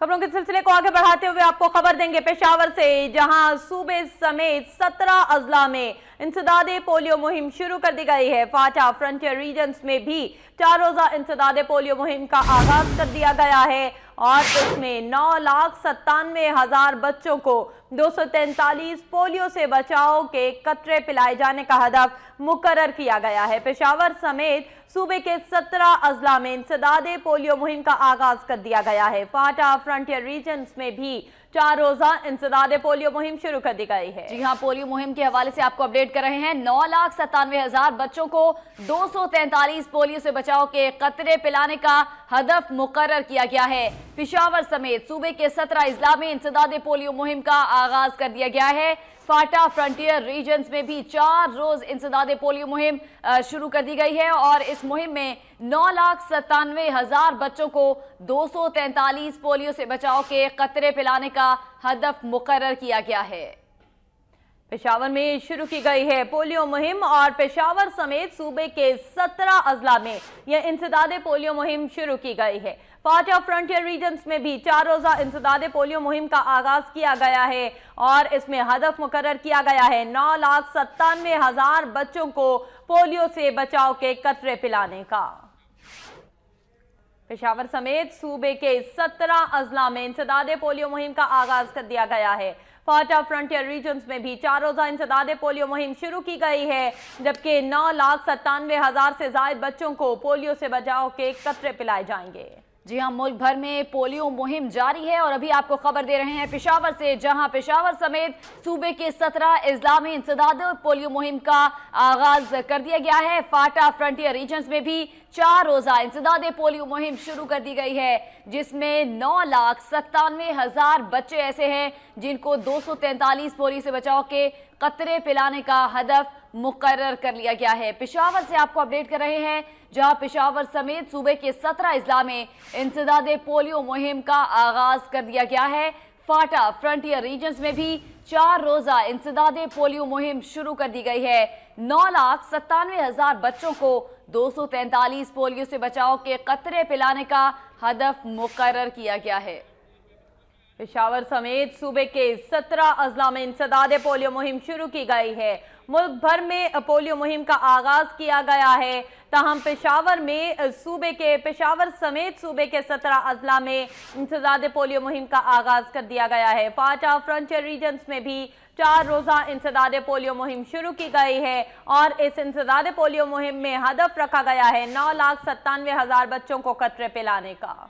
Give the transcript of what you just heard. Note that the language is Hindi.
खबरों के सिलसिले को आगे बढ़ाते हुए आपको खबर देंगे पेशावर से जहां सूबे समेत सत्रह अजला में इंसदाद पोलियो मुहिम शुरू कर दी गई है फाटा फ्रंटियर रीजन में भी चार रोजा इंसदाद पोलियो मुहिम का आगाज कर दिया गया है और इसमें नौ लाख सत्तानवे हजार बच्चों को दो सौ तैंतालीस पोलियो से बचाव के कतरे पिलाए जाने का हदफ मुकर किया गया है पेशावर समेत सूबे के सत्रह अजला में इंसदाद पोलियो मुहिम का आगाज कर दिया गया है फाटा फ्रंटियर रीजन में भी चार रोजा इंसदाद पोलियो मुहिम शुरू कर दी गई है जी हाँ पोलियो मुहिम के हवाले से आपको अपडेट अपडेट कर रहे हैं नौ लाख सत्तानवे हजार बच्चों को 243 पोलियो से बचाव के कतरे पिलाने का हदफ मुकर किया गया है पिशावर समेत सूबे के 17 इजला में इंसदाद पोलियो मुहिम का आगाज कर दिया गया है फाटा फ्रंटियर रीजन में भी चार रोज इंसदाद पोलियो मुहिम शुरू कर दी गई है और इस मुहिम में नौ लाख सत्तानवे हजार बच्चों को 243 पोलियो से बचाव के कतरे पिलाने का हदफ मुकर किया गया है पेशावर में शुरू की गई है पोलियो मुहिम और पेशावर समेत सूबे के 17 अजला में यह इंसदाद पोलियो मुहिम शुरू की गई है फौज ऑफ फ्रंटियर रीजन्स में भी चार रोजा इंसदाद पोलियो मुहिम का आगाज किया गया है और इसमें हदफ मुकर किया गया है नौ लाख सत्तानवे हजार बच्चों को पोलियो से बचाव के कतरे पिलाने का पेशावर समेत सूबे के सत्रह अजला में इंसदाद पोलियो मुहिम का आगाज कर दिया गया है फाटा फ्रंटियर रीजन में भी चार रोजा इंसदाद पोलियो मुहिम शुरू की गई है जबकि नौ लाख सत्तानवे हजार से जायद बच्चों को पोलियो से बचाव के कतरे पिलाए जाएंगे जी हाँ मुल्क भर में पोलियो मुहिम जारी है और अभी आपको खबर दे रहे हैं पिशावर से जहां पिशावर समेत सूबे के 17 इस्लामी इंसदाद पोलियो मुहिम का आगाज कर दिया गया है फाटा फ्रंटियर रीजन में भी चार रोजा इंसदाद पोलियो मुहिम शुरू कर दी गई है जिसमें नौ लाख सत्तानवे हजार बच्चे ऐसे हैं जिनको दो पोलियो से बचाव के कतरे पिलाने का हदफ मुकर कर लिया गया है पिशावर से आपको अपडेट कर रहे हैं जहां पिशावर समेत सूबे के सत्रह इजला में इंसदाद पोलियो मुहिम का आगाज कर दिया गया है फाटा फ्रंटियर रीजन में भी चार रोजा इंसदाद पोलियो मुहिम शुरू कर दी गई है नौ लाख सत्तानवे हजार बच्चों को दो सौ तैंतालीस पोलियो से बचाव के कतरे पिलाने का हदफ मुकर किया गया है पेशावर समेत सूबे के 17 अजला में इंसदाद पोलियो मुहिम शुरू की गई है मुल्क भर में पोलियो मुहिम का आगाज किया गया है ताहम पेशावर में सूबे के पेशावर समेत सूबे के 17 अजला में इंसदाद पोलियो मुहिम का आगाज कर दिया गया है फाटा फ्रंटियर रीजन्स में भी चार रोज़ा इंसदाद पोलियो मुहिम शुरू की गई है और इस इंसदाद पोलियो मुहिम में हदफ रखा गया है नौ लाख सत्तानवे हज़ार बच्चों को कतरे पिलाने का